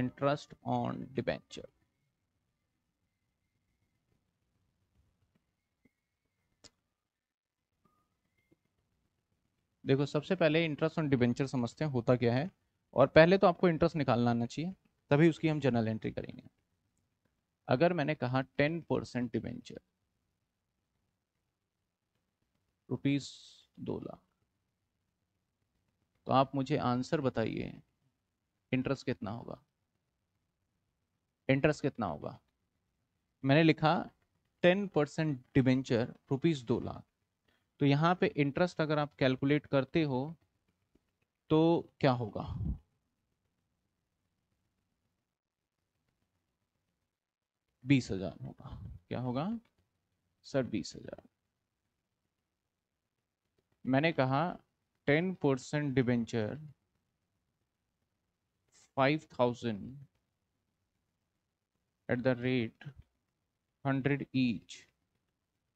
interest on debenture देखो सबसे पहले इंटरेस्ट ऑन डिबेंचर समझते हैं होता क्या है और पहले तो आपको इंटरेस्ट निकालना आना चाहिए तभी उसकी हम जर्नल एंट्री करेंगे अगर मैंने कहा टेन परसेंट डिबेंचर रुपीज दो लाख तो आप मुझे आंसर बताइए इंटरेस्ट कितना होगा इंटरेस्ट कितना होगा मैंने लिखा टेन परसेंट डिवेंचर रुपीज़ दो लाख तो यहाँ पे इंटरेस्ट अगर आप कैलकुलेट करते हो तो क्या होगा बीस हजार होगा क्या होगा सर बीस हजार मैंने कहा ten percent debenture five thousand at the rate hundred each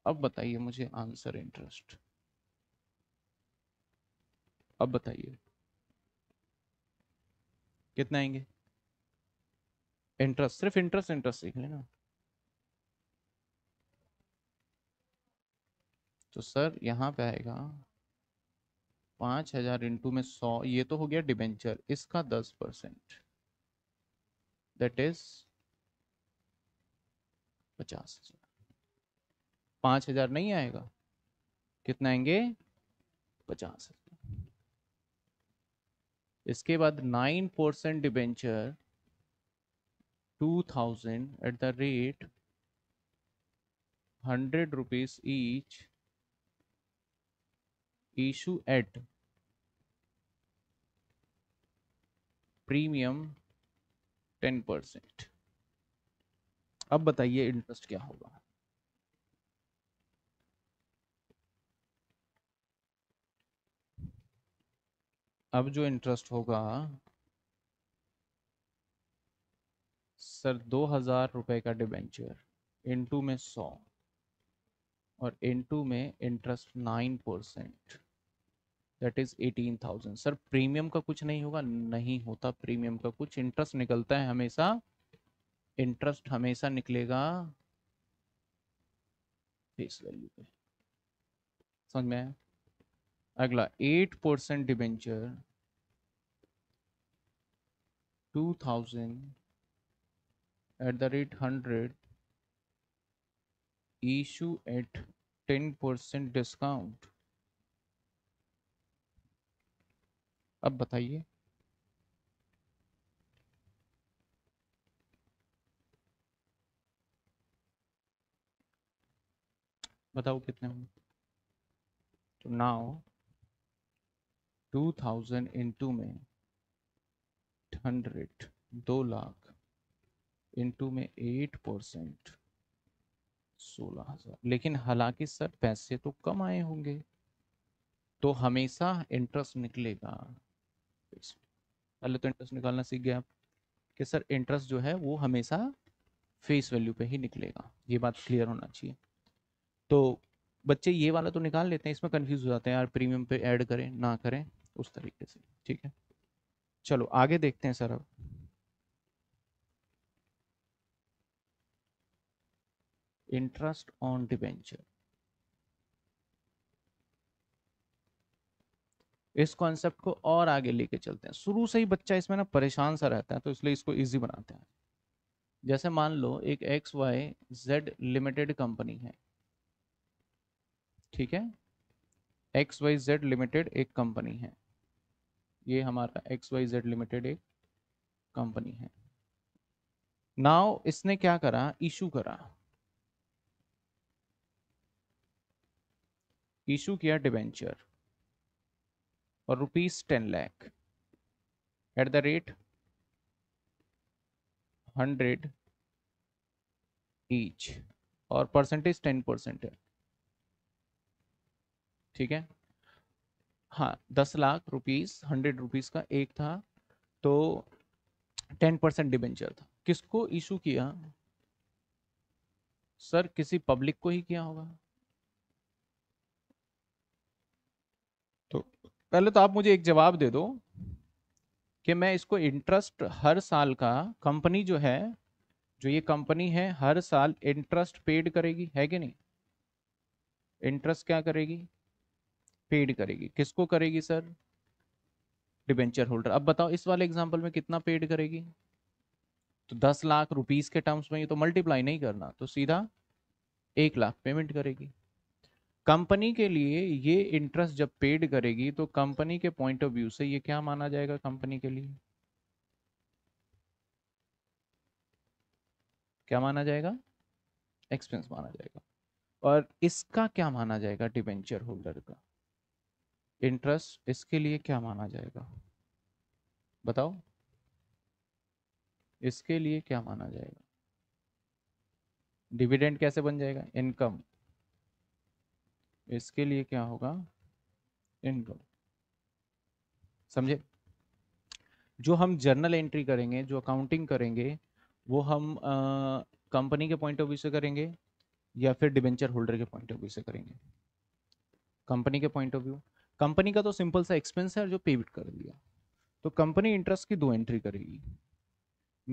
अब बताइए मुझे आंसर इंटरेस्ट अब बताइए कितना आएंगे इंटरेस्ट सिर्फ इंटरेस्ट इंटरेस्ट सीख लेना तो सर यहाँ पे आएगा पांच हजार इंटू में सौ ये तो हो गया डिबेंचर इसका दस परसेंट दैट इज पचास हजार पांच हजार नहीं आएगा कितना आएंगे पचास हजार इसके बाद nine percent debenture two thousand at the rate hundred rupees each issue at premium ten percent अब बताइए इंटरेस्ट क्या होगा अब जो इंटरेस्ट होगा सर दो हजार रुपए का डिबेंचर इनटू में सौ और इनटू में interest nine percent that is eighteen thousand sir premium का कुछ नहीं होगा नहीं होता प्रीमियम का कुछ इंटरेस्ट निकलता है हमेशा इंटरेस्ट हमेशा निकलेगा फेस वैल्यू पे समझ में आया अगला eight percent debenture two thousand at the rate hundred issue at ten percent discount अब बताइए बताओ कितने होंगे तो नाउ 2000 इनटू में हंड्रेड दो लाख इंटू में एट परसेंट सोलह हजार लेकिन हालांकि सर पैसे तो कम आए होंगे तो हमेशा इंटरेस्ट निकलेगा पहले तो इंटरेस्ट निकालना सीख गए आप कि सर इंटरेस्ट जो है वो हमेशा फेस वैल्यू पे ही निकलेगा ये बात क्लियर होना चाहिए तो बच्चे ये वाला तो निकाल लेते हैं इसमें कन्फ्यूज़ हो जाते हैं यार प्रीमियम पे ऐड करें ना करें उस तरीके से ठीक है चलो आगे देखते हैं सर अब इंटरेस्ट ऑन डिवेंचर इस कॉन्सेप्ट को और आगे लेके चलते हैं शुरू से ही बच्चा इसमें ना परेशान सा रहता है तो इसलिए इसको इजी बनाते हैं जैसे मान लो एक X Y Z limited company है ठीक है एक्स वाई जेड लिमिटेड एक कंपनी है ये हमारा एक्स वाई जेड लिमिटेड एक कंपनी है नाउ इसने क्या करा इशू करा इशू किया डिबेंचर और rupees ten lakh at the rate hundred each और परसेंटेज टेन परसेंट है ठीक है हाँ दस लाख रुपीस हंड्रेड रुपीस का एक था तो टेन परसेंट डिबेंचर था किसको इशू किया सर किसी पब्लिक को ही किया होगा तो पहले तो आप मुझे एक जवाब दे दो कि मैं इसको इंटरेस्ट हर साल का कंपनी जो है जो ये कंपनी है हर साल इंटरेस्ट पेड करेगी है कि नहीं इंटरेस्ट क्या करेगी पेड करेगी किसको करेगी सर डिबेंचर होल्डर अब बताओ इस वाले एग्जाम्पल में कितना पेड करेगी तो दस लाख रुपीस के टर्म्स में ये तो मल्टीप्लाई नहीं करना तो सीधा एक लाख पेमेंट करेगी कंपनी के लिए ये इंटरेस्ट जब पेड करेगी तो कंपनी के पॉइंट ऑफ व्यू से ये क्या माना जाएगा कंपनी के लिए क्या माना जाएगा एक्सपेंस माना जाएगा और इसका क्या माना जाएगा डिबेंचर होल्डर का इंटरेस्ट इसके लिए क्या माना जाएगा बताओ इसके लिए क्या माना जाएगा डिविडेंड कैसे बन जाएगा इनकम इसके लिए क्या होगा इनकम समझे जो हम जर्नल एंट्री करेंगे जो अकाउंटिंग करेंगे वो हम कंपनी के पॉइंट ऑफ व्यू से करेंगे या फिर डिबेंचर होल्डर के पॉइंट ऑफ व्यू से करेंगे कंपनी के पॉइंट ऑफ व्यू कंपनी का तो सिंपल सा एक्सपेंस है जो पेड कर दिया तो कंपनी इंटरेस्ट की दो एंट्री करेगी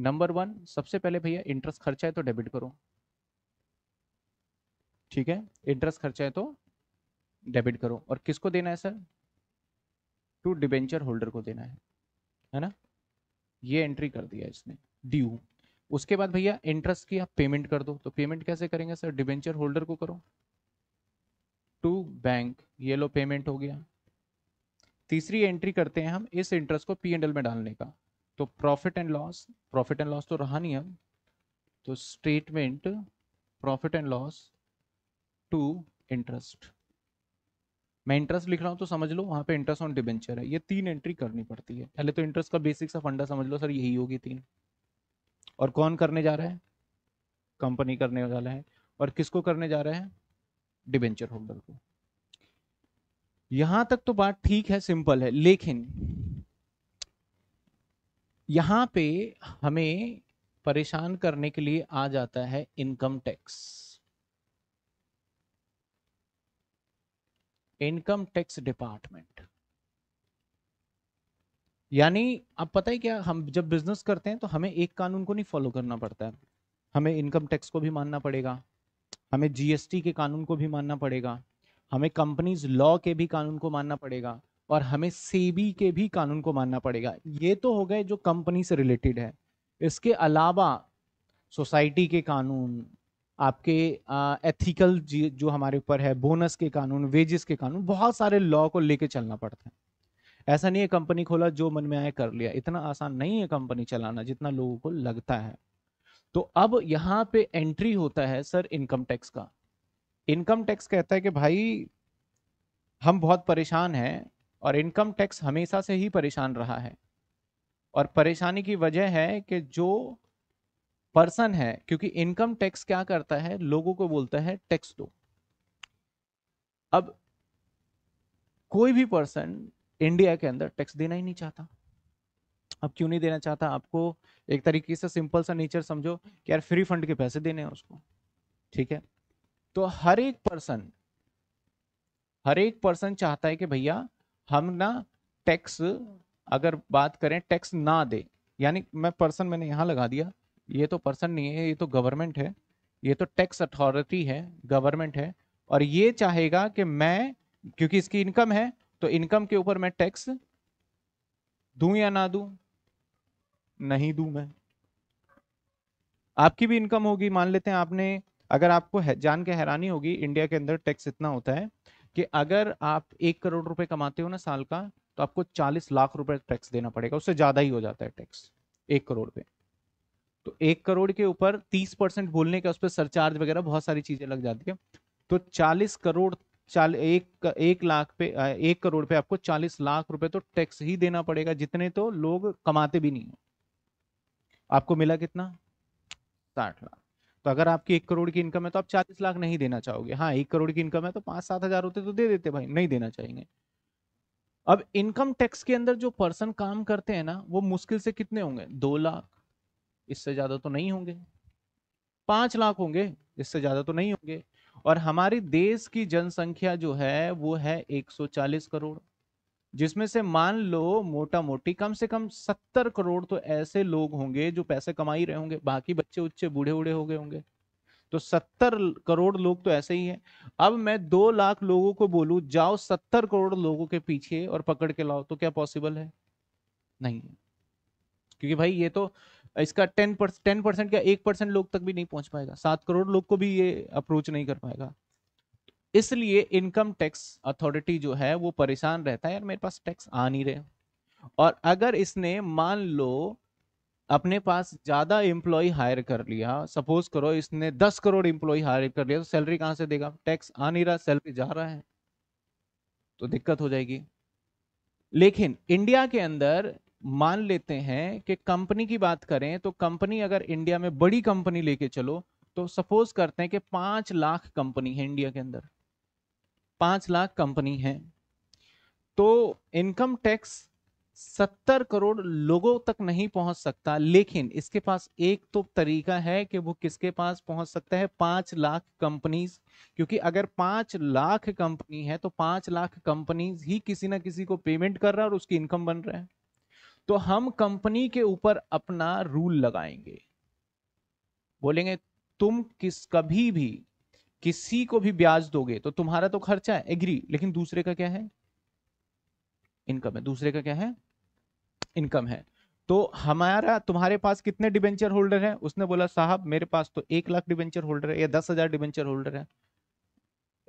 नंबर वन सबसे पहले भैया इंटरेस्ट खर्चा है तो डेबिट करो ठीक है इंटरेस्ट खर्चा है तो डेबिट करो और किसको देना है सर टू डिबेंचर होल्डर को देना है है ना ये एंट्री कर दिया इसने ड्यू उसके बाद भैया इंटरेस्ट की आप पेमेंट कर दो तो पेमेंट कैसे करेंगे सर डिबेंचर होल्डर को करो टू बैंक ये लो पेमेंट हो गया तीसरी एंट्री करते हैं हम इस इंटरेस्ट को पी एंड एल में डालने का तो profit and loss profit and loss तो रहा नहीं हम तो statement profit and loss to interest मैं इंटरेस्ट लिख रहा हूँ तो समझ लो वहाँ पे इंटरेस्ट ऑन डिबेंचर है ये तीन एंट्री करनी पड़ती है पहले तो इंटरेस्ट का बेसिक सा फंडा समझ लो सर यही होगी तीन और कौन करने जा रहा है कंपनी करने वाला है और किसको करने जा रहा है डिबेंचर होल्डर को यहां तक तो बात ठीक है सिंपल है लेकिन यहां पे हमें परेशान करने के लिए आ जाता है income tax income tax department यानी आप पता है क्या हम जब बिजनेस करते हैं तो हमें एक कानून को नहीं फॉलो करना पड़ता है हमें इनकम टैक्स को भी मानना पड़ेगा हमें जीएसटी के कानून को भी मानना पड़ेगा हमें कंपनीज लॉ के भी कानून को मानना पड़ेगा और हमें सेबी के भी कानून को मानना पड़ेगा ये तो हो गए जो कंपनी से रिलेटेड है इसके अलावा सोसाइटी के कानून आपके एथिकल जो हमारे ऊपर है बोनस के कानून वेजेस के कानून बहुत सारे लॉ को लेके चलना पड़ता है ऐसा नहीं है कंपनी खोला जो मन में आए कर लिया इतना आसान नहीं है कंपनी चलाना जितना लोगों को लगता है तो अब यहाँ पे एंट्री होता है सर इनकम टैक्स का इनकम टैक्स कहता है कि भाई हम बहुत परेशान हैं और इनकम टैक्स हमेशा से ही परेशान रहा है और परेशानी की वजह है कि जो पर्सन है क्योंकि इनकम टैक्स क्या करता है लोगों को बोलता है टैक्स दो अब कोई भी पर्सन इंडिया के अंदर टैक्स देना ही नहीं चाहता अब क्यों नहीं देना चाहता आपको एक तरीके से सिंपल सा नेचर समझो कि यार फ्री फंड के पैसे देने हैं उसको ठीक है तो हर एक पर्सन हर एक पर्सन चाहता है कि भैया हम ना टैक्स अगर बात करें टैक्स ना दे यानी मैं पर्सन मैंने यहाँ लगा दिया ये तो पर्सन नहीं है ये तो गवर्नमेंट है ये तो टैक्स अथॉरिटी है गवर्नमेंट है और ये चाहेगा कि मैं क्योंकि इसकी इनकम है तो इनकम के ऊपर मैं टैक्स दू या ना दू नहीं दू मैं आपकी भी इनकम होगी मान लेते हैं आपने अगर आपको जान के हैरानी होगी इंडिया के अंदर टैक्स इतना होता है कि अगर आप एक करोड़ रुपए कमाते हो ना साल का तो आपको चालीस लाख रुपए टैक्स देना पड़ेगा उससे ज्यादा ही हो जाता है टैक्स एक करोड़ पे तो एक करोड़ के ऊपर तीस परसेंट बोलने का उस पर सरचार्ज वगैरह बहुत सारी चीजें लग जाती है तो चालीस करोड़ चाल एक एक लाख पे एक करोड़ पे आपको चालीस लाख रुपए तो टैक्स ही देना पड़ेगा जितने तो लोग कमाते भी नहीं आपको मिला कितना साठ लाख तो अगर आपकी एक करोड़ की इनकम है तो आप चालीस लाख नहीं देना चाहोगे हाँ एक करोड़ की इनकम है तो पांच सात हजार होते तो दे देते भाई नहीं देना चाहेंगे अब इनकम टैक्स के अंदर जो पर्सन काम करते हैं ना वो मुश्किल से कितने होंगे दो लाख इससे ज्यादा तो नहीं होंगे पांच लाख होंगे इससे ज्यादा तो नहीं होंगे और हमारी देश की जनसंख्या जो है वो है एक करोड़ जिसमें से मान लो मोटा मोटी कम से कम सत्तर करोड़ तो ऐसे लोग होंगे जो पैसे कमा ही रहे होंगे बाकी बच्चे उच्चे बूढ़े उड़े हो गए होंगे तो सत्तर करोड़ लोग तो ऐसे ही हैं अब मैं दो लाख लोगों को बोलूं जाओ सत्तर करोड़ लोगों के पीछे और पकड़ के लाओ तो क्या पॉसिबल है नहीं क्योंकि भाई ये तो इसका टेन परसेंट टेन परसेंट क्या एक परसेंट लोग तक भी नहीं पहुंच पाएगा सात करोड़ लोग को भी ये अप्रोच नहीं कर पाएगा इसलिए इनकम टैक्स अथॉरिटी जो है वो परेशान रहता है यार मेरे पास टैक्स आ नहीं रहे और अगर इसने मान लो अपने पास ज्यादा एम्प्लॉय हायर कर लिया सपोज करो इसने दस करोड़ एम्प्लॉय हायर कर लिया तो सैलरी कहां से देगा टैक्स आ नहीं रहा सैलरी जा रहा है तो दिक्कत हो जाएगी लेकिन इंडिया के अंदर मान लेते हैं कि कंपनी की बात करें तो कंपनी अगर इंडिया में बड़ी कंपनी लेके चलो तो सपोज करते हैं कि पांच लाख कंपनी है इंडिया के अंदर पांच लाख कंपनी है तो इनकम टैक्स सत्तर करोड़ लोगों तक नहीं पहुंच सकता लेकिन इसके पास एक तो तरीका है कि वो किसके पास पहुंच सकता है पांच लाख कंपनीज क्योंकि अगर पांच लाख कंपनी है तो पांच लाख कंपनीज ही किसी ना किसी को पेमेंट कर रहा है और उसकी इनकम बन रहा है तो हम कंपनी के ऊपर अपना रूल लगाएंगे बोलेंगे तुम किस कभी भी किसी को भी ब्याज दोगे तो तुम्हारा तो खर्चा है एग्री लेकिन दूसरे का क्या है इनकम है दूसरे का क्या है इनकम है तो हमारा तुम्हारे पास कितने डिबेंचर होल्डर है उसने बोला साहब मेरे पास तो एक लाख डिबेंचर होल्डर है या दस हजार डिबेंचर होल्डर है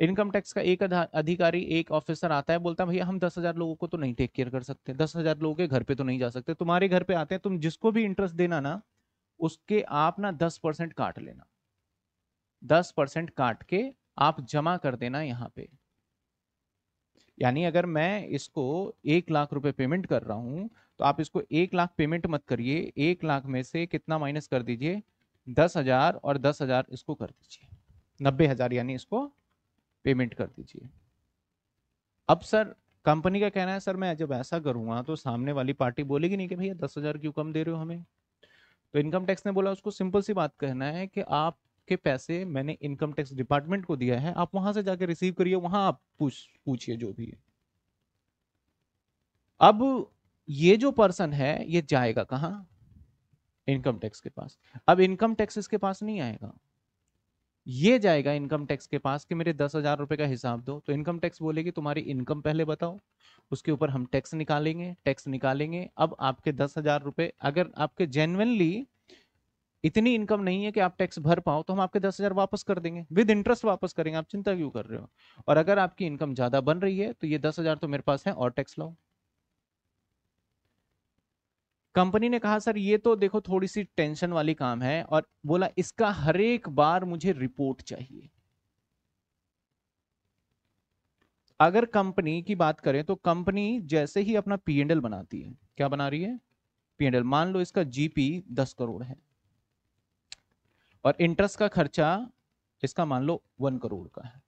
इनकम टैक्स का एक अधिकारी एक ऑफिसर आता है बोलता है भैया हम दस हजार लोगों को तो नहीं टेक केयर कर सकते दस हजार लोगों के घर पे तो नहीं जा सकते तुम्हारे घर पे आते हैं तुम जिसको भी इंटरेस्ट देना ना उसके आप ना दस परसेंट काट लेना दस परसेंट काट के आप जमा कर देना यहाँ पे यानी अगर मैं इसको एक लाख रुपए पेमेंट कर रहा हूँ तो आप इसको एक लाख पेमेंट मत करिए एक लाख में से कितना माइनस कर दीजिए दस हजार और दस हजार इसको कर दीजिए नब्बे हजार यानी इसको पेमेंट कर दीजिए अब सर कंपनी का कहना है सर मैं जब ऐसा करूंगा तो सामने वाली पार्टी बोलेगी नहीं कि भैया दस हजार क्यों कम दे रहे हो हमें तो इनकम टैक्स ने बोला उसको सिंपल सी बात कहना है कि आप आपके पैसे मैंने इनकम टैक्स डिपार्टमेंट को दिया है आप वहां से जाके रिसीव करिए वहां आप पूछ पूछिए जो भी है अब ये जो पर्सन है ये जाएगा कहा इनकम टैक्स के पास अब इनकम टैक्स इसके पास नहीं आएगा ये जाएगा इनकम टैक्स के पास कि मेरे दस हजार रुपए का हिसाब दो तो इनकम टैक्स बोलेगी तुम्हारी इनकम पहले बताओ उसके ऊपर हम टैक्स निकालेंगे टैक्स निकालेंगे अब आपके दस हजार रुपए अगर आपके जेनुअनली इतनी इनकम नहीं है कि आप टैक्स भर पाओ तो हम आपके दस हजार वापस कर देंगे विद इंटरेस्ट वापस करेंगे आप चिंता क्यों कर रहे हो और अगर आपकी इनकम ज्यादा बन रही है तो ये दस हजार तो मेरे पास है और टैक्स लाओ कंपनी ने कहा सर ये तो देखो थोड़ी सी टेंशन वाली काम है और बोला इसका हर एक बार मुझे रिपोर्ट चाहिए अगर कंपनी की बात करें तो कंपनी जैसे ही अपना पीएनएल बनाती है क्या बना रही है पीएनएल मान लो इसका जीपी दस करोड़ है और इंटरेस्ट का खर्चा इसका मान लो वन करोड़ का है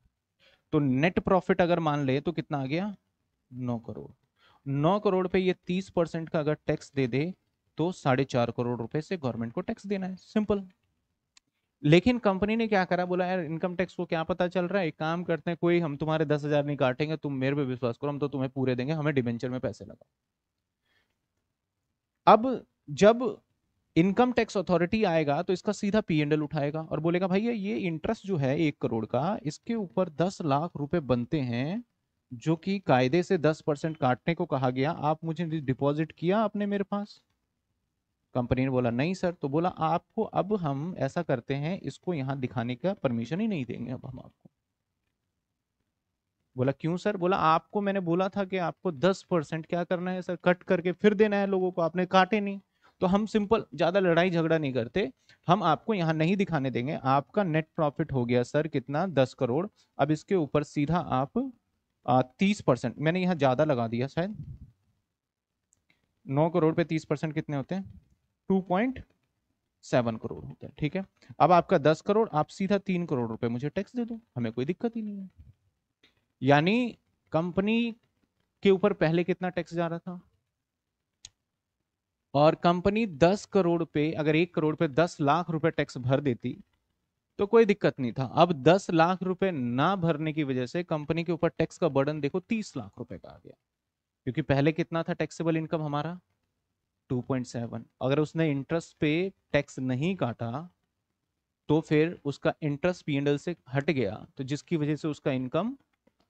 तो नेट प्रॉफिट अगर मान ले तो कितना आ गया नौ करोड़ नौ करोड़ पे ये तीस परसेंट का अगर टैक्स दे दे तो साढ़े चार करोड़ रुपए से गवर्नमेंट को टैक्स देना है सिंपल लेकिन कंपनी ने क्या करा बोला यार इनकम टैक्स को क्या पता चल रहा है एक काम करते हैं कोई हम तुम्हारे दस हजार नहीं काटेंगे तुम मेरे पे विश्वास करो हम तो तुम्हें पूरे देंगे हमें डिबेंचर में पैसे लगाओ अब जब इनकम टैक्स अथॉरिटी आएगा तो इसका सीधा पी एंडल उठाएगा और बोलेगा भैया ये इंटरेस्ट जो है एक करोड़ का इसके ऊपर दस लाख रुपए बनते हैं जो कि कायदे से दस परसेंट काटने को कहा गया आप मुझे डिपॉजिट किया आपने मेरे पास कंपनी ने बोला नहीं सर तो बोला आपको अब हम ऐसा करते हैं इसको यहाँ दिखाने का परमिशन ही नहीं देंगे अब हम आपको बोला क्यों सर बोला आपको मैंने बोला था कि आपको दस परसेंट क्या करना है सर कट करके फिर देना है लोगों को आपने काटे नहीं तो हम सिंपल ज़्यादा लड़ाई झगड़ा नहीं करते हम आपको यहाँ नहीं दिखाने देंगे आपका नेट प्रॉफिट हो गया सर कितना दस करोड़ अब इसके ऊपर सीधा आप तीस परसेंट मैंने यहाँ ज़्यादा लगा दिया शायद नौ करोड़ पे तीस परसेंट कितने होते हैं टू पॉइंट सेवन करोड़ होता है ठीक है अब आपका दस करोड़ आप सीधा तीन करोड़ रुपए मुझे टैक्स दे दो हमें कोई दिक्कत ही नहीं है यानी कंपनी के ऊपर पहले कितना टैक्स जा रहा था और कंपनी 10 करोड़ पे अगर एक करोड़ पे 10 लाख रुपए टैक्स भर देती तो कोई दिक्कत नहीं था अब 10 लाख रुपए ना भरने की वजह से कंपनी के ऊपर टैक्स का बर्डन देखो 30 लाख रुपए का आ गया क्योंकि पहले कितना था टैक्सेबल इनकम हमारा 2.7 अगर उसने इंटरेस्ट पे टैक्स नहीं काटा तो फिर उसका इंटरेस्ट पी से हट गया तो जिसकी वजह से उसका इनकम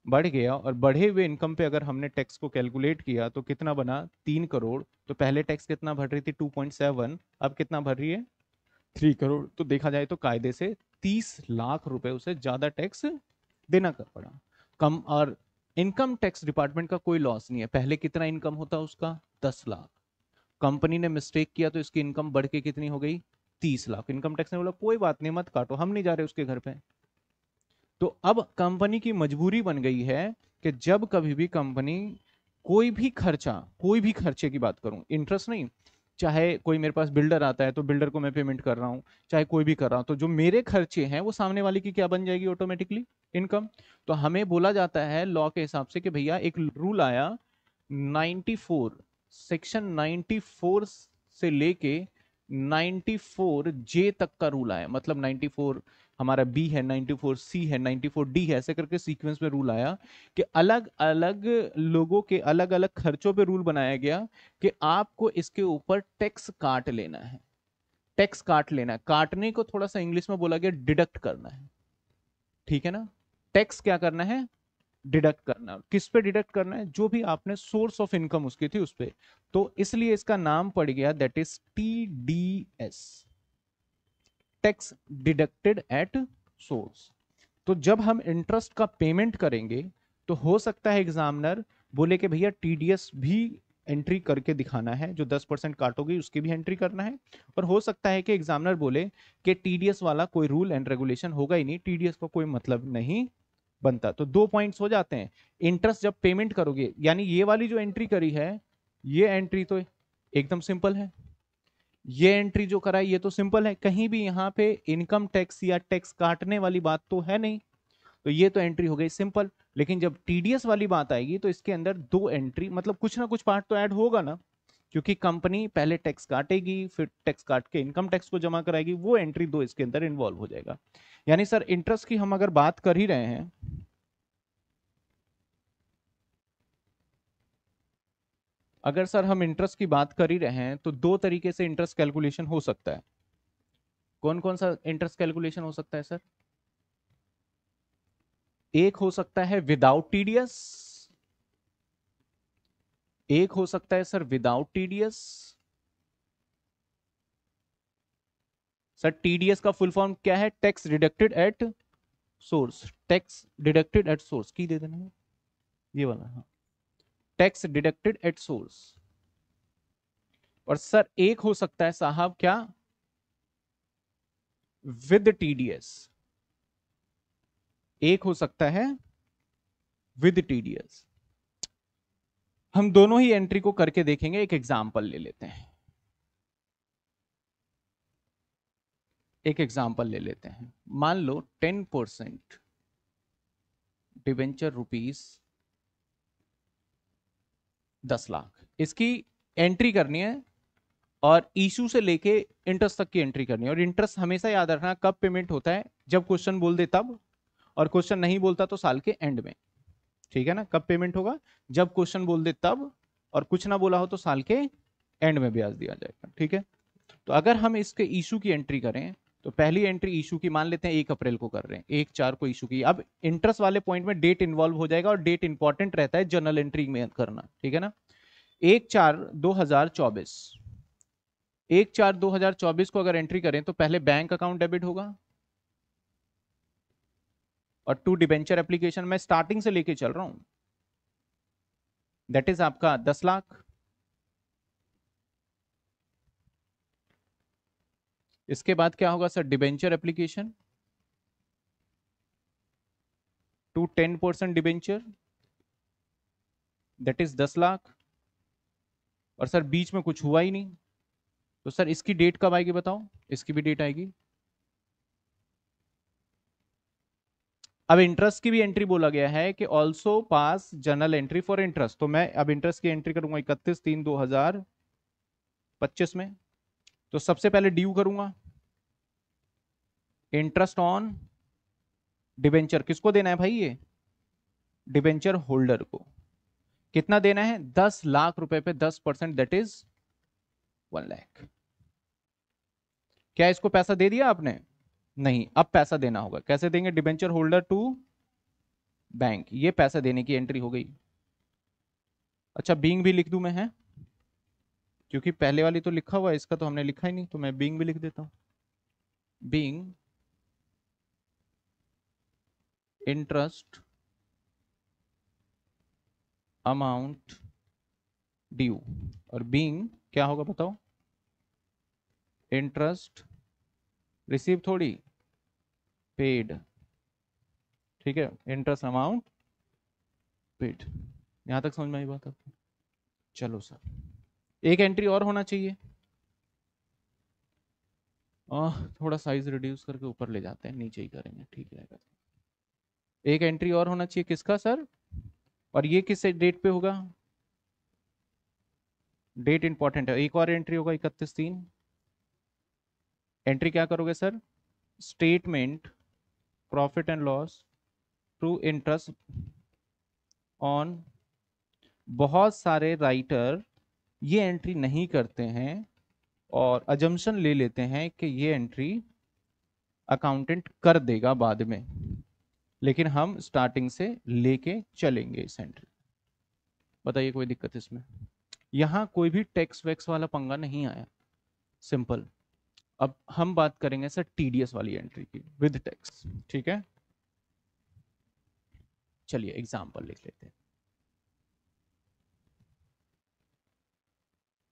बढ़ गया और बढ़े हुए इनकम पे अगर हमने टैक्स को कैलकुलेट किया तो कितना बना तीन करोड़ तो पहले टैक्स कितना भर रही थी टू पॉइंट सेवन अब कितना भर रही है थ्री करोड़ तो देखा जाए तो कायदे से तीस लाख रुपए उसे ज़्यादा टैक्स देना कर पड़ा कम और इनकम टैक्स डिपार्टमेंट का कोई लॉस नहीं है पहले कितना इनकम होता उसका दस लाख कंपनी ने मिस्टेक किया तो इसकी इनकम बढ़ के कितनी हो गई तीस लाख इनकम टैक्स ने बोला कोई बात नहीं मत काटो हम नहीं जा रहे उसके घर पे तो अब कंपनी की मजबूरी बन गई है कि जब कभी भी कंपनी कोई भी खर्चा कोई भी खर्चे की बात करूं इंटरेस्ट नहीं चाहे कोई मेरे पास बिल्डर आता है तो बिल्डर को मैं पेमेंट कर रहा हूं चाहे कोई भी कर रहा हूं तो जो मेरे खर्चे हैं वो सामने वाले की क्या बन जाएगी ऑटोमेटिकली इनकम तो हमें बोला जाता है लॉ के हिसाब से कि भैया एक रूल आया 94 सेक्शन 94 से लेके 94 जे तक का रूल आया मतलब 94 हमारा बी है 94 सी है 94 डी है ऐसे करके सीक्वेंस में रूल आया कि अलग अलग लोगों के अलग अलग खर्चों पे रूल बनाया गया कि आपको इसके ऊपर टैक्स काट लेना है टैक्स काट लेना है काटने को थोड़ा सा इंग्लिश में बोला गया डिडक्ट करना है ठीक है ना टैक्स क्या करना है डिडक्ट करना किस पे डिडक्ट करना है जो भी आपने सोर्स ऑफ इनकम उसकी थी उस पर तो इसलिए इसका नाम पड़ गया that is T D S tax deducted at source तो जब हम इंटरेस्ट का पेमेंट करेंगे तो हो सकता है एग्जामिनर बोले कि भैया टीडीएस भी एंट्री करके दिखाना है जो 10 परसेंट काटोगे उसकी भी एंट्री करना है और हो सकता है कि एग्जामिनर बोले कि टीडीएस वाला कोई रूल एंड रेगुलेशन होगा ही नहीं टीडीएस का को कोई मतलब नहीं बनता तो दो पॉइंट्स हो जाते हैं इंटरेस्ट जब पेमेंट करोगे यानी ये वाली जो एंट्री करी है ये एंट्री तो एकदम सिंपल है ये एंट्री जो कराई ये तो सिंपल है कहीं भी यहाँ पे इनकम टैक्स या टैक्स काटने वाली बात तो है नहीं तो ये तो एंट्री हो गई सिंपल लेकिन जब टीडीएस वाली बात आएगी तो इसके अंदर दो एंट्री मतलब कुछ ना कुछ पार्ट तो ऐड होगा ना क्योंकि कंपनी पहले टैक्स काटेगी फिर टैक्स काट के इनकम टैक्स को जमा कराएगी वो एंट्री दो इसके अंदर इन्वॉल्व हो जाएगा यानी सर इंटरेस्ट की हम अगर बात कर ही रहे हैं अगर सर हम इंटरेस्ट की बात कर ही रहे हैं तो दो तरीके से इंटरेस्ट कैलकुलेशन हो सकता है कौन कौन सा इंटरेस्ट कैलकुलेशन हो सकता है सर एक हो सकता है विदाउट टीडीएस एक हो सकता है sir without TDS sir TDS का फुल फॉर्म क्या है tax deducted at source tax deducted at source की दे देना ये वाला हाँ टैक्स डिडक्टेड एट सोर्स और सर एक हो सकता है साहब क्या विद टीडीएस एक हो सकता है विद टीडीएस हम दोनों ही एंट्री को करके देखेंगे एक एग्जाम्पल ले लेते हैं एक एग्जाम्पल ले लेते हैं मान लो टेन परसेंट डिवेंचर रुपीज दस लाख इसकी एंट्री करनी है और इशू से लेके इंटरेस्ट तक की एंट्री करनी है और इंटरेस्ट हमेशा याद रखना कब पेमेंट होता है जब क्वेश्चन बोल दे तब और क्वेश्चन नहीं बोलता तो साल के एंड में ठीक है ना कब पेमेंट होगा जब क्वेश्चन बोल दे तब और कुछ ना बोला हो तो साल के एंड में ब्याज दिया जाएगा ठीक है तो अगर हम इसके इशू की एंट्री करें तो पहली एंट्री इशू की मान लेते हैं एक अप्रैल को कर रहे हैं एक चार को इशू की अब इंटरेस्ट वाले पॉइंट में डेट इन्वॉल्व हो जाएगा और डेट इंपॉर्टेंट रहता है जनरल एंट्री में करना ठीक है ना एक चार दो हजार चौबीस एक चार दो हजार चौबीस को अगर एंट्री करें तो पहले बैंक अकाउंट डेबिट होगा और टू डिबेंचर एप्लीकेशन मैं स्टार्टिंग से लेके चल रहा हूं दैट इज आपका दस लाख इसके बाद क्या होगा sir debenture application to ten percent debenture that is दस लाख और सर बीच में कुछ हुआ ही नहीं तो सर इसकी डेट कब आएगी बताओ इसकी भी डेट आएगी अब इंटरेस्ट की भी एंट्री बोला गया है कि also pass journal entry for interest तो मैं अब इंटरेस्ट की एंट्री करूंगा इकतीस तीन दो हजार पच्चीस में तो सबसे पहले ड्यू करूंगा इंटरेस्ट ऑन डिबेंचर किसको देना है भाई ये डिबेंचर होल्डर को कितना देना है दस लाख रुपए पे दस percent that is one lakh क्या इसको पैसा दे दिया आपने नहीं अब पैसा देना होगा कैसे देंगे डिबेंचर होल्डर टू बैंक ये पैसा देने की एंट्री हो गई अच्छा बींग भी लिख दू मैं है क्योंकि पहले वाली तो लिखा हुआ है इसका तो हमने लिखा ही नहीं तो मैं बींग भी लिख देता हूं बींग interest अमाउंट ड्यू और बींग क्या होगा बताओ इंटरेस्ट रिसीव थोड़ी पेड ठीक है इंटरेस्ट अमाउंट पेड यहां तक समझ में आई बात आपको चलो सर एक एंट्री और होना चाहिए आ, थोड़ा साइज रिड्यूस करके ऊपर ले जाते हैं नीचे ही करेंगे ठीक रहेगा एक एंट्री और होना चाहिए किसका सर और ये किस डेट पे होगा डेट इंपॉर्टेंट है एक और एंट्री होगा इकतीस तीन एंट्री क्या करोगे sir statement profit and loss to interest on बहुत सारे राइटर ये एंट्री नहीं करते हैं और अजम्पन ले लेते हैं कि ये एंट्री अकाउंटेंट कर देगा बाद में लेकिन हम स्टार्टिंग से लेके चलेंगे सेंट्रल बताइए कोई दिक्कत इसमें यहां कोई भी टैक्स वैक्स वाला पंगा नहीं आया सिंपल अब हम बात करेंगे सर टीडीएस वाली एंट्री की विद टैक्स ठीक है चलिए एग्जाम्पल लिख लेते हैं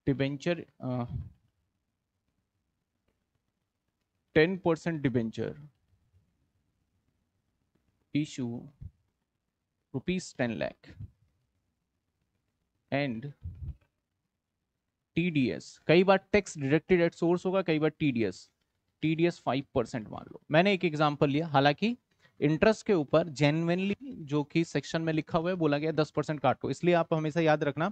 debenture ten percent debenture issue rupees 10 lakh and TDS कई बार टैक्स डिडक्टेड एट सोर्स होगा कई बार TDS TDS 5 परसेंट मान लो मैंने एक एग्जांपल लिया हालांकि इंटरेस्ट के ऊपर जेनवनली जो कि सेक्शन में लिखा हुआ है बोला गया दस परसेंट काटो इसलिए आप हमेशा याद रखना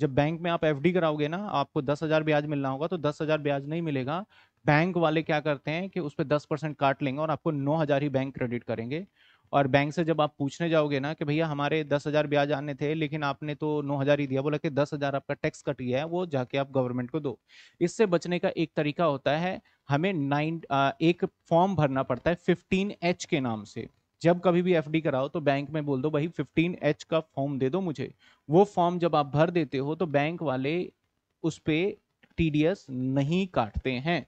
जब बैंक में आप एफ कराओगे ना आपको दस हजार ब्याज मिलना होगा तो दस हजार ब्याज नहीं मिलेगा बैंक वाले क्या करते हैं कि उस पर दस परसेंट काट लेंगे और आपको नौ हजार ही बैंक क्रेडिट करेंगे और बैंक से जब आप पूछने जाओगे ना कि भैया हमारे दस हज़ार ब्याज आने थे लेकिन आपने तो नौ हज़ार ही दिया बोला कि दस हज़ार आपका टैक्स कट गया है वो जाके आप गवर्नमेंट को दो इससे बचने का एक तरीका होता है हमें नाइन एक फॉर्म भरना पड़ता है फिफ्टीन एच के नाम से जब कभी भी एफडी कराओ तो बैंक में बोल दो भाई फिफ्टीन एच का फॉर्म दे दो मुझे वो फॉर्म जब आप भर देते हो तो बैंक वाले उस पर टी नहीं काटते हैं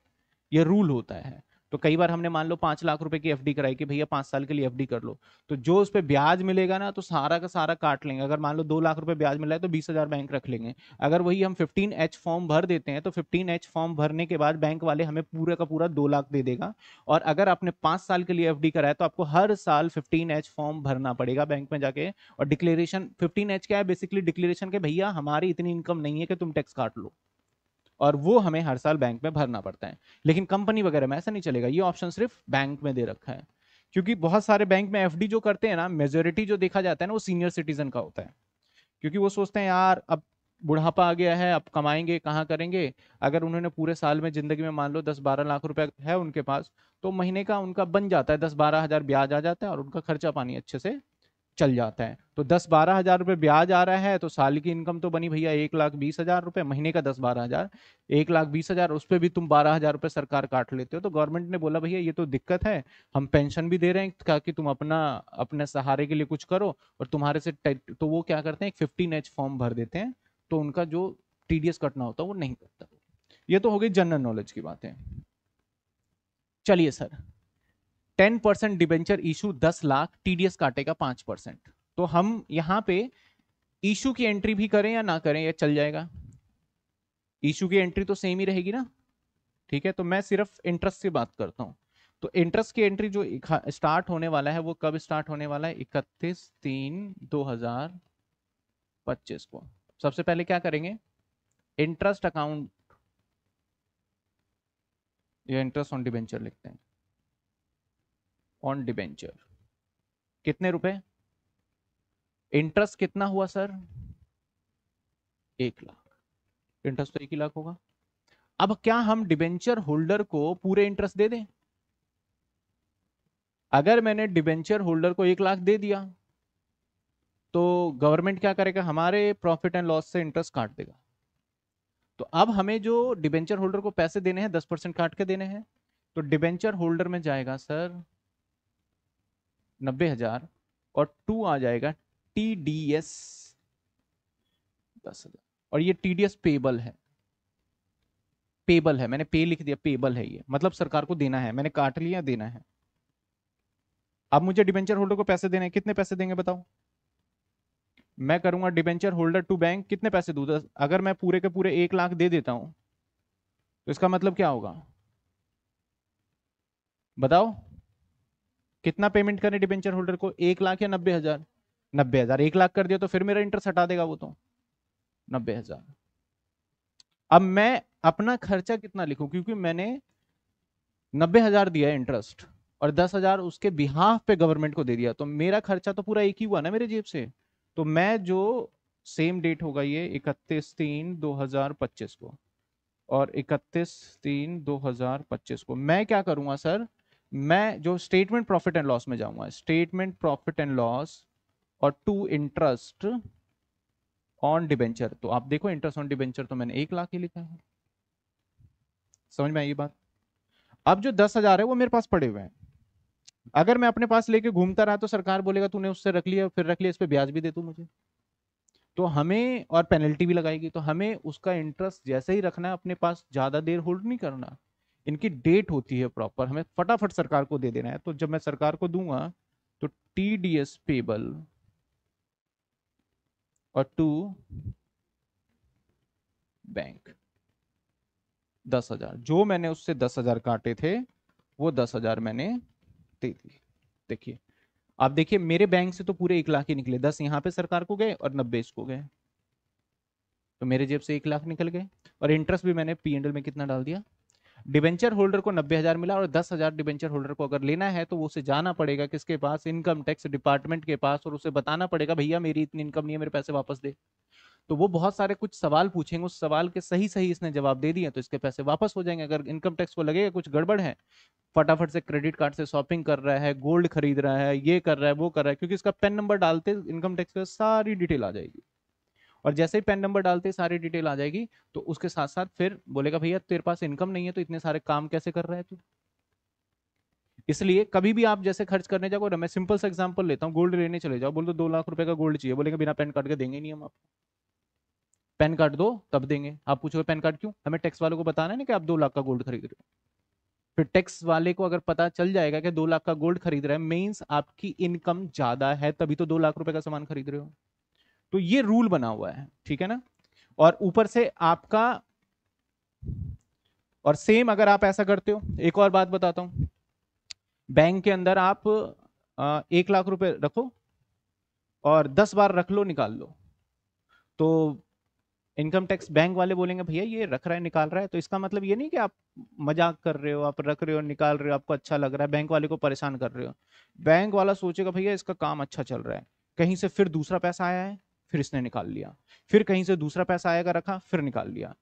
यह रूल होता है तो कई बार हमने मान लो पांच लाख रुपए की एफडी कराई कि भैया पांच साल के लिए एफडी कर लो तो जो उस पर ब्याज मिलेगा ना तो सारा का सारा काट लेंगे अगर मान लो दो लाख रुपए ब्याज मिला है तो बीस हजार बैंक रख लेंगे अगर वही हम फिफ्टीन एच फॉर्म भर देते हैं तो फिफ्टीन एच फॉर्म भरने के बाद बैंक वाले हमें पूरा का पूरा दो लाख दे देगा और अगर आपने पांच साल के लिए एफ कराया तो आपको हर साल फिफ्टीन एच फॉर्म भरना पड़ेगा बैंक में जाके और डिक्लेरेशन फिफ्टीन एच क्या है बेसिकली डिक्लेरेशन के भैया हमारी इतनी इनकम नहीं है कि तुम टैक्स काट लो और वो हमें हर साल बैंक में भरना पड़ता है लेकिन कंपनी वगैरह में ऐसा नहीं चलेगा ये ऑप्शन सिर्फ बैंक में दे रखा है क्योंकि बहुत सारे बैंक में एफ जो करते हैं ना मेजोरिटी जो देखा जाता है ना वो सीनियर सिटीजन का होता है क्योंकि वो सोचते हैं यार अब बुढ़ापा आ गया है अब कमाएंगे कहाँ करेंगे अगर उन्होंने पूरे साल में जिंदगी में मान लो दस बारह लाख रुपए है उनके पास तो महीने का उनका बन जाता है दस बारह हजार ब्याज आ जाता है और उनका खर्चा पानी अच्छे से चल जाता है तो दस बारह हजार रुपये ब्याज आ रहा है तो साल की इनकम तो बनी भैया एक लाख बीस हजार रुपये महीने का दस बारह हजार एक लाख बीस हजार उस पर भी तुम बारह हजार रुपये सरकार काट लेते हो तो गवर्नमेंट ने बोला भैया ये तो दिक्कत है हम पेंशन भी दे रहे हैं ताकि तुम अपना अपने सहारे के लिए कुछ करो और तुम्हारे से तो वो क्या करते हैं फिफ्टीन एच फॉर्म भर देते हैं तो उनका जो टी कटना होता है वो नहीं कटता ये तो हो गई जनरल नॉलेज की बातें चलिए sir ten percent debenture issue दस लाख टीडीएस काटेगा पांच परसेंट तो हम यहाँ पे इशू की एंट्री भी करें या ना करें या चल जाएगा इशू की एंट्री तो सेम ही रहेगी ना ठीक है तो मैं सिर्फ इंटरेस्ट से बात करता हूं तो इंटरेस्ट की एंट्री जो स्टार्ट होने वाला है वो कब स्टार्ट होने वाला है इकतीस तीन दो हजार पच्चीस को सबसे पहले क्या करेंगे इंटरेस्ट अकाउंट या इंटरेस्ट ऑन डिबेंचर लिखते हैं ऑन डिबेंचर कितने रुपए इंटरेस्ट कितना हुआ सर एक लाख इंटरेस्ट तो एक ही लाख होगा अब क्या हम डिबेंचर होल्डर को पूरे इंटरेस्ट दे दें अगर मैंने डिबेंचर होल्डर को एक लाख दे दिया तो गवर्नमेंट क्या करेगा हमारे प्रॉफिट एंड लॉस से इंटरेस्ट काट देगा तो अब हमें जो डिबेंचर होल्डर को पैसे देने हैं दस परसेंट काट के देने हैं तो डिबेंचर होल्डर में जाएगा सर नब्बे हजार और टू आ जाएगा टी डी एस दस हजार और ये टी डी एस पेबल है पेबल है मैंने पे लिख दिया पेबल है ये मतलब सरकार को देना है मैंने काट लिया देना है अब मुझे डिबेंचर होल्डर को पैसे देने कितने पैसे देंगे बताओ मैं करूंगा डिबेंचर होल्डर टू बैंक कितने पैसे दू अगर मैं पूरे के पूरे एक लाख दे देता हूं तो इसका मतलब क्या होगा बताओ कितना पेमेंट करें डिबेंचर होल्डर को एक लाख या नब्बे हजार नब्बे हजार एक लाख कर दिया तो फिर मेरा इंटरेस्ट हटा देगा वो तो नब्बे हजार अब मैं अपना खर्चा कितना लिखूं क्योंकि मैंने नब्बे हजार दिया इंटरेस्ट और दस हजार उसके बिहाफ पे गवर्नमेंट को दे दिया तो मेरा खर्चा तो पूरा एक ही हुआ ना मेरे जेब से तो मैं जो सेम डेट होगा ये इकतीस तीन दो हजार पच्चीस को और इकतीस तीन दो हजार पच्चीस को मैं क्या करूंगा सर मैं जो स्टेटमेंट प्रॉफिट एंड लॉस में जाऊंगा स्टेटमेंट प्रॉफिट एंड लॉस और टू इंटरेस्ट ऑन डिबेंचर तो आप देखो इंटरेस्ट ऑन डिबेंचर तो मैंने एक लाख ही लिखा है समझ में आई बात अब जो दस हजार है वो मेरे पास पड़े हुए हैं अगर मैं अपने पास लेके घूमता रहा तो सरकार बोलेगा तूने उससे रख लिया फिर रख लिया इस पर ब्याज भी दे तू मुझे तो हमें और पेनल्टी भी लगाएगी तो हमें उसका इंटरेस्ट जैसे ही रखना है अपने पास ज्यादा देर होल्ड नहीं करना इनकी डेट होती है प्रॉपर हमें फटाफट सरकार को दे देना है तो जब मैं सरकार को दूंगा तो टी डी एस पेबल और टू बैंक दस हजार जो मैंने उससे दस हजार काटे थे वो दस हजार मैंने दे दिए देखिए आप देखिए मेरे बैंक से तो पूरे एक लाख ही निकले दस यहां पे सरकार को गए और नब्बे इसको गए तो मेरे जेब से एक लाख निकल गए और इंटरेस्ट भी मैंने पी एंडल में कितना डाल दिया डिवेंचर होल्डर को नब्बे हजार मिला और दस हजार डिवेंचर होल्डर को अगर लेना है तो वो उसे जाना पड़ेगा किसके पास इनकम टैक्स डिपार्टमेंट के पास और उसे बताना पड़ेगा भैया मेरी इतनी इनकम नहीं है मेरे पैसे वापस दे तो वो बहुत सारे कुछ सवाल पूछेंगे उस सवाल के सही सही इसने जवाब दे दिए तो इसके पैसे वापस हो जाएंगे अगर इनकम टैक्स को लगेगा कुछ गड़बड़ है फटाफट से क्रेडिट कार्ड से शॉपिंग कर रहा है गोल्ड खरीद रहा है ये कर रहा है वो कर रहा है क्योंकि इसका पेन नंबर डालते इनकम टैक्स का सारी डिटेल आ जाएगी और जैसे ही पैन नंबर डालते ही सारी डिटेल आ जाएगी तो उसके साथ साथ फिर बोलेगा भैया तेरे पास इनकम नहीं है तो इतने सारे काम कैसे कर रहे है तू इसलिए कभी भी आप जैसे खर्च करने जाओ मैं सिंपल सा एग्जाम्पल लेता हूँ गोल्ड लेने चले जाओ बोल दो लाख रुपए का गोल्ड चाहिए बोलेगा बिना पैन कार्ड के देंगे नहीं हम आपको पैन कार्ड दो तब देंगे आप पूछोगे पैन कार्ड क्यों हमें टैक्स वालों को बताना है ना कि आप दो लाख का गोल्ड खरीद रहे हो फिर टैक्स वाले को अगर पता चल जाएगा कि दो लाख का गोल्ड खरीद रहे हैं मीन्स आपकी इनकम ज्यादा है तभी तो दो लाख रुपए का सामान खरीद रहे हो तो ये रूल बना हुआ है ठीक है ना और ऊपर से आपका और सेम अगर आप ऐसा करते हो एक और बात बताता हूं बैंक के अंदर आप एक लाख रुपए रखो और दस बार रख लो निकाल लो तो इनकम टैक्स बैंक वाले बोलेंगे भैया ये रख रहा है निकाल रहा है तो इसका मतलब ये नहीं कि आप मजाक कर रहे हो आप रख रहे हो निकाल रहे हो आपको अच्छा लग रहा है बैंक वाले को परेशान कर रहे हो बैंक वाला सोचेगा भैया इसका काम अच्छा चल रहा है कहीं से फिर दूसरा पैसा आया है फिर इसने निकाल लिया फिर कहीं से दूसरा पैसा आएगा रखा फिर निकाल लिया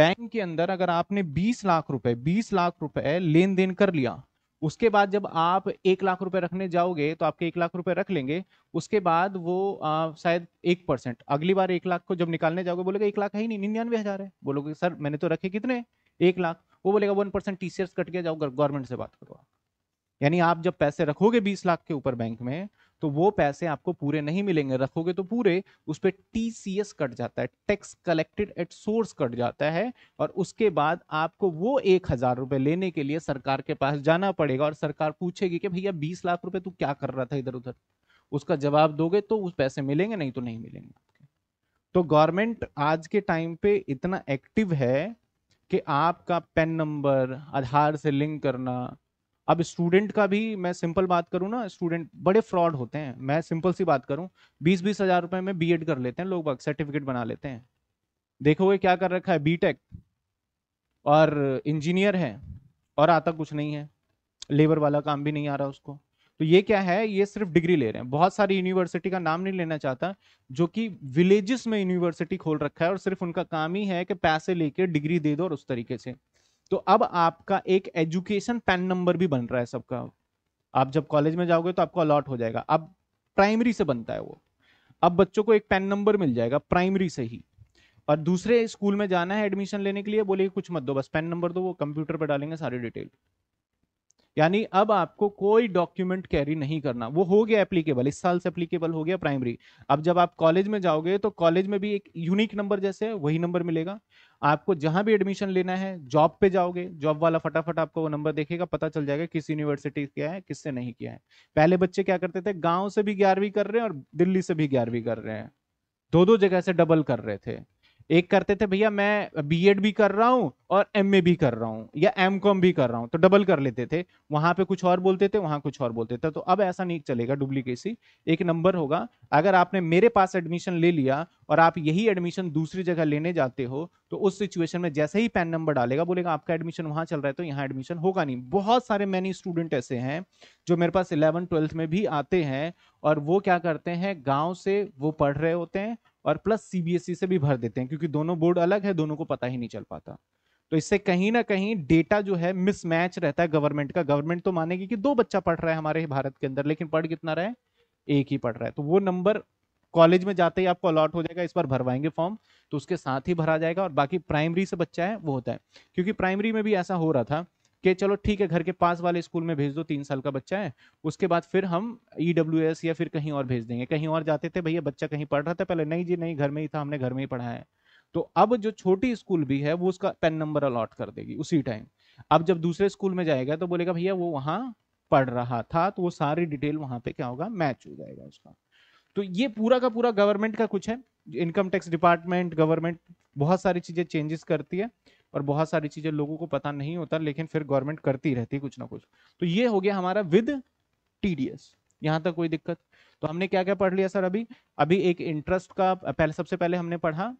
बैंक के अंदर अगर आपने 20 लाख रुपए 20 लाख रुपए लेन देन कर लिया उसके बाद जब आप एक लाख रुपए रखने जाओगे तो आपके एक लाख रुपए रख लेंगे उसके बाद वो आ, शायद एक परसेंट अगली बार एक लाख को जब निकालने जाओगे बोलेगा एक लाख है ही नहीं निन्यानवे हजार है बोलोगे सर मैंने तो रखे कितने एक लाख वो बोलेगा वन परसेंट टी कट गया जाओ गवर्नमेंट से बात करो यानी आप जब पैसे रखोगे बीस लाख के ऊपर बैंक में तो वो पैसे आपको पूरे नहीं मिलेंगे रखोगे तो पूरे उस पर टी कट जाता है टैक्स कलेक्टेड एट सोर्स कट जाता है और उसके बाद आपको वो एक हजार रुपये लेने के लिए सरकार के पास जाना पड़ेगा और सरकार पूछेगी कि भैया बीस लाख रुपए तू क्या कर रहा था इधर उधर उसका जवाब दोगे तो उस पैसे मिलेंगे नहीं तो नहीं मिलेंगे आपके तो गवर्नमेंट आज के टाइम पे इतना एक्टिव है कि आपका पेन नंबर आधार से लिंक करना अब स्टूडेंट का भी मैं सिंपल बात करूँ ना स्टूडेंट बड़े फ्रॉड होते हैं मैं सिंपल सी बात करूँ बीस बीस हजार रुपये में बी कर लेते हैं लोग सर्टिफिकेट बना लेते हैं देखोगे क्या कर रखा है बी और इंजीनियर है और आता कुछ नहीं है लेबर वाला काम भी नहीं आ रहा उसको तो ये क्या है ये सिर्फ डिग्री ले रहे हैं बहुत सारी यूनिवर्सिटी का नाम नहीं लेना चाहता जो कि विलेजेस में यूनिवर्सिटी खोल रखा है और सिर्फ उनका काम ही है कि पैसे लेके डिग्री दे दो और उस तरीके से तो अब आपका एक एजुकेशन पैन नंबर भी बन रहा है सबका आप जब कॉलेज में जाओगे तो आपको अलॉट हो जाएगा अब प्राइमरी से बनता है वो अब बच्चों को एक पैन नंबर मिल जाएगा प्राइमरी से ही और दूसरे स्कूल में जाना है एडमिशन लेने के लिए बोलेगी कुछ मत दो बस पैन नंबर दो वो कंप्यूटर पर डालेंगे सारी डिटेल यानी अब आपको कोई डॉक्यूमेंट कैरी नहीं करना वो हो गया एप्लीकेबल इस साल से एप्लीकेबल हो गया प्राइमरी अब जब आप कॉलेज में जाओगे तो कॉलेज में भी एक यूनिक नंबर जैसे वही नंबर मिलेगा आपको जहां भी एडमिशन लेना है जॉब पे जाओगे जॉब वाला फटाफट आपको वो नंबर देखेगा पता चल जाएगा किस यूनिवर्सिटी किया है किससे नहीं किया है पहले बच्चे क्या करते थे गाँव से भी ग्यारहवीं कर रहे हैं और दिल्ली से भी ग्यारहवीं कर रहे हैं दो दो जगह से डबल कर रहे थे एक करते थे भैया मैं बीएड भी कर रहा हूँ और एमए भी कर रहा हूँ या एम कॉम भी कर रहा हूँ तो डबल कर लेते थे वहां पे कुछ और बोलते थे वहां कुछ और बोलते थे तो अब ऐसा नहीं चलेगा डुप्लीकेसी एक नंबर होगा अगर आपने मेरे पास एडमिशन ले लिया और आप यही एडमिशन दूसरी जगह लेने जाते हो तो उस सिचुएशन में जैसे ही पैन नंबर डालेगा बोलेगा आपका एडमिशन वहां चल रहा है तो यहाँ एडमिशन होगा नहीं बहुत सारे मैनी स्टूडेंट ऐसे हैं जो मेरे पास इलेवन ट्वेल्थ में भी आते हैं और वो क्या करते हैं गाँव से वो पढ़ रहे होते हैं और प्लस सीबीएसई e से भी भर देते हैं क्योंकि दोनों बोर्ड अलग है दोनों को पता ही नहीं चल पाता तो इससे कहीं ना कहीं डेटा जो है मिसमैच रहता है गवर्नमेंट का गवर्नमेंट तो मानेगी कि दो बच्चा पढ़ रहा है हमारे भारत के अंदर लेकिन पढ़ कितना रहा है एक ही पढ़ रहा है तो वो नंबर कॉलेज में जाते ही आपको अलॉट हो जाएगा इस बार भरवाएंगे फॉर्म तो उसके साथ ही भरा जाएगा और बाकी प्राइमरी से बच्चा है वो होता है क्योंकि प्राइमरी में भी ऐसा हो रहा था कि चलो ठीक है घर के पास वाले स्कूल में भेज दो तीन साल का बच्चा है उसके बाद फिर हम ई e या फिर कहीं और भेज देंगे कहीं और जाते थे भैया बच्चा कहीं पढ़ रहा था पहले नहीं जी नहीं घर में ही था हमने घर में ही पढ़ाया है तो अब जो छोटी स्कूल भी है वो उसका पेन नंबर अलॉट कर देगी उसी टाइम अब जब दूसरे स्कूल में जाएगा तो बोलेगा भैया वो वहाँ पढ़ रहा था तो वो सारी डिटेल वहाँ पे क्या होगा मैच हो जाएगा उसका तो ये पूरा का पूरा गवर्नमेंट का कुछ है इनकम टैक्स डिपार्टमेंट गवर्नमेंट बहुत सारी चीज़ें चेंजेस करती है और बहुत सारी चीज़ें लोगों को पता नहीं होता लेकिन फिर गवर्नमेंट करती रहती कुछ ना कुछ तो ये हो गया हमारा विद टी डी एस यहाँ तक कोई दिक्कत तो हमने क्या क्या पढ़ लिया सर अभी अभी एक इंटरेस्ट का पहले सबसे पहले हमने पढ़ा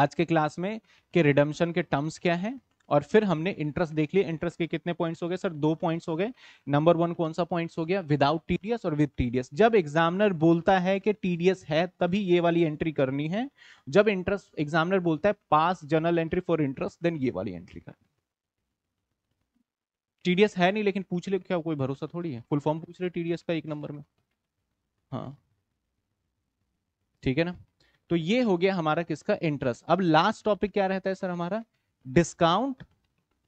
आज के क्लास में कि रिडम्शन के टर्म्स क्या हैं और फिर हमने इंटरेस्ट देख लिया इंटरेस्ट के कितने पॉइंट्स हो गए सर दो पॉइंट्स हो गए नंबर वन कौन सा पॉइंट्स हो गया विदाउट टीडीएस और विद टीडीएस जब एग्जामिनर बोलता है कि टीडीएस है तभी ये वाली एंट्री करनी है जब इंटरेस्ट एग्जामिनर बोलता है pass journal entry for interest then ये वाली एंट्री करनी टीडीएस है नहीं लेकिन पूछ ले क्या कोई भरोसा थोड़ी है फुल फॉर्म पूछ रहे टीडीएस का एक नंबर में हाँ ठीक है ना तो ये हो गया हमारा किसका इंटरेस्ट अब लास्ट टॉपिक क्या रहता है सर हमारा डिस्काउंट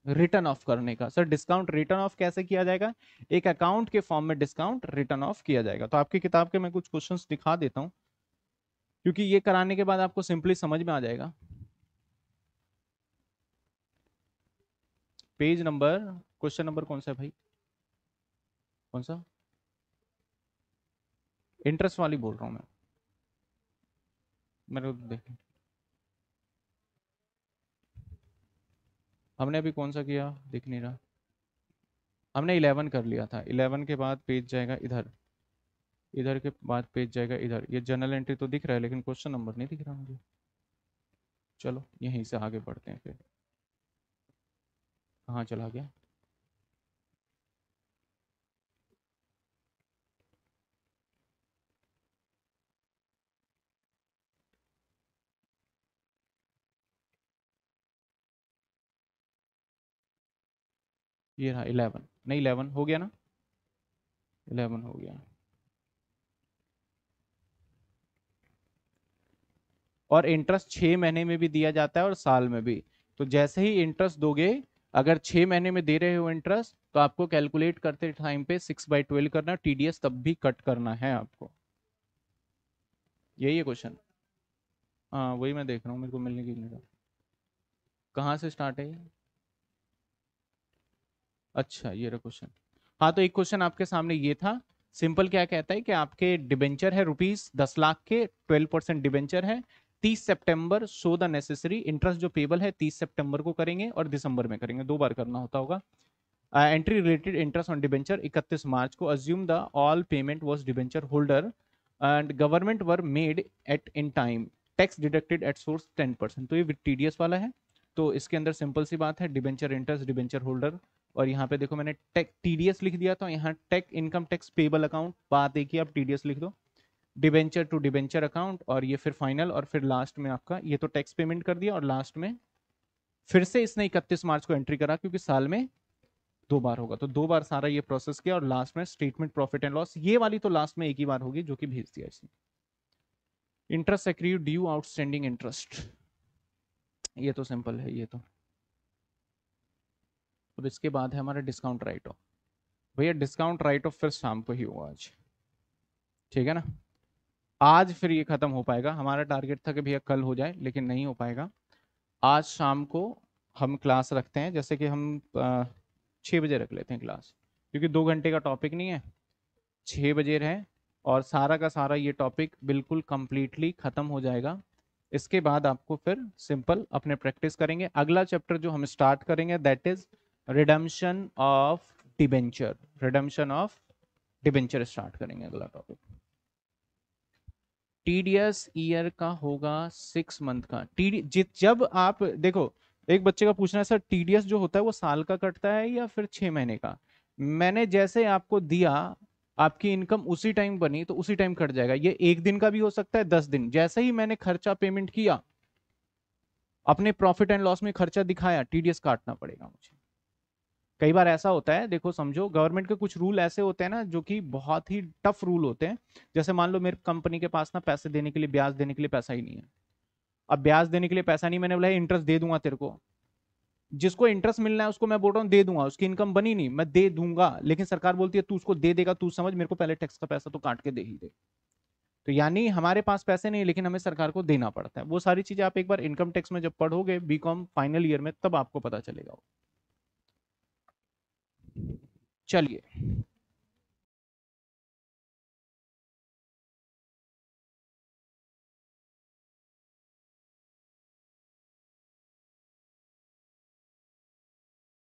रिटर्न ऑफ करने का सर डिस्काउंट रिटर्न ऑफ कैसे किया जाएगा एक अकाउंट के फॉर्म में डिस्काउंट रिटर्न ऑफ किया जाएगा तो आपकी किताब के मैं कुछ क्वेश्चन दिखा देता हूँ क्योंकि ये कराने के बाद आपको सिंपली समझ में आ जाएगा पेज नंबर क्वेश्चन नंबर कौन सा है भाई कौन सा इंटरेस्ट वाली बोल रहा हूँ मैं मेरे को देखें हमने अभी कौन सा किया दिख नहीं रहा हमने इलेवन कर लिया था इलेवन के बाद पेज जाएगा इधर इधर के बाद पेज जाएगा इधर ये जनरल एंट्री तो दिख रहा है लेकिन क्वेश्चन नंबर नहीं दिख रहा मुझे चलो यहीं से आगे बढ़ते हैं फिर कहाँ चला गया ये रहा इलेवन नहीं इलेवन हो गया ना इलेवन हो गया और इंटरेस्ट छः महीने में भी दिया जाता है और साल में भी तो जैसे ही इंटरेस्ट दोगे अगर छह महीने में दे रहे हो इंटरेस्ट तो आपको कैलकुलेट करते टाइम पे सिक्स बाई ट्वेल्व करना टीडीएस तब भी कट करना है आपको यही है क्वेश्चन हाँ वही मैं देख रहा हूँ मेरे को मिलने की नहीं कहाँ से स्टार्ट है अच्छा ये रहा क्वेश्चन हाँ तो एक क्वेश्चन आपके सामने ये था सिंपल क्या कहता है कि आपके डिबेंचर है रुपीज दस लाख के ट्वेल्व परसेंट डिबेंचर है तीस सितंबर सो द नेसेसरी इंटरेस्ट जो पेबल है तीस सितंबर को करेंगे और दिसंबर में करेंगे दो बार करना होता होगा entry related interest on debenture इकतीस मार्च को assume the all payment was debenture holder and government were made at in time tax deducted at source ten percent तो ये टी वाला है तो इसके अंदर सिंपल सी बात है डिबेंचर इंटरेस्ट डिबेंचर होल्डर और यहाँ पे देखो मैंने टेक टीडीएस लिख दिया तो यहाँ take income tax payable account बात एक ही आप टीडीएस लिख दो डिबेंचर टू डिबेंचर अकाउंट और ये फिर फाइनल और फिर लास्ट में आपका ये तो टैक्स पेमेंट कर दिया और लास्ट में फिर से इसने इकतीस मार्च को एंट्री करा क्योंकि साल में दो बार होगा तो दो बार सारा ये प्रोसेस किया और लास्ट में स्टेटमेंट प्रॉफिट एंड लॉस ये वाली तो लास्ट में एक ही बार होगी जो कि भेज दिया इसने interest accrued due outstanding interest ये तो सिंपल है ये तो अब इसके बाद है हमारा डिस्काउंट राइट ऑफ भैया डिस्काउंट राइट ऑफ फिर शाम को ही होगा आज ठीक है ना आज फिर ये ख़त्म हो पाएगा हमारा टारगेट था कि भैया कल हो जाए लेकिन नहीं हो पाएगा आज शाम को हम क्लास रखते हैं जैसे कि हम छः बजे रख लेते हैं क्लास क्योंकि दो घंटे का टॉपिक नहीं है छः बजे रहे और सारा का सारा ये टॉपिक बिल्कुल कम्प्लीटली ख़त्म हो जाएगा इसके बाद आपको फिर सिंपल अपने प्रैक्टिस करेंगे अगला चैप्टर जो हम स्टार्ट करेंगे that is redemption of debenture redemption of debenture start करेंगे अगला टॉपिक टीडीएस ईयर का होगा सिक्स मंथ का टीडी जब आप देखो एक बच्चे का पूछना है सर टीडीएस जो होता है वो साल का कटता है या फिर छह महीने का मैंने जैसे आपको दिया आपकी इनकम उसी टाइम बनी तो उसी टाइम कट जाएगा ये एक दिन का भी हो सकता है दस दिन जैसे ही मैंने खर्चा पेमेंट किया अपने प्रॉफिट एंड लॉस में खर्चा दिखाया टीडीएस काटना पड़ेगा मुझे कई बार ऐसा होता है देखो समझो गवर्नमेंट के कुछ रूल ऐसे होते हैं ना जो कि बहुत ही टफ रूल होते हैं जैसे मान लो मेरे कंपनी के पास ना पैसे देने के लिए ब्याज देने के लिए पैसा ही नहीं है अब ब्याज देने के लिए पैसा नहीं मैंने बोला इंटरेस्ट दे दूंगा तेरे को जिसको इंटरेस्ट मिलना है उसको मैं बोल रहा हूँ दे दूंगा उसकी इनकम बनी नहीं मैं दे दूंगा लेकिन सरकार बोलती है तू उसको दे देगा तू समझ मेरे को पहले टैक्स का पैसा तो काट के दे ही दे तो यानी हमारे पास पैसे नहीं लेकिन हमें सरकार को देना पड़ता है वो सारी चीजें आप एक बार इनकम टैक्स में जब पढ़ोगे बीकॉम फाइनल ईयर में तब आपको पता चलेगा चलिए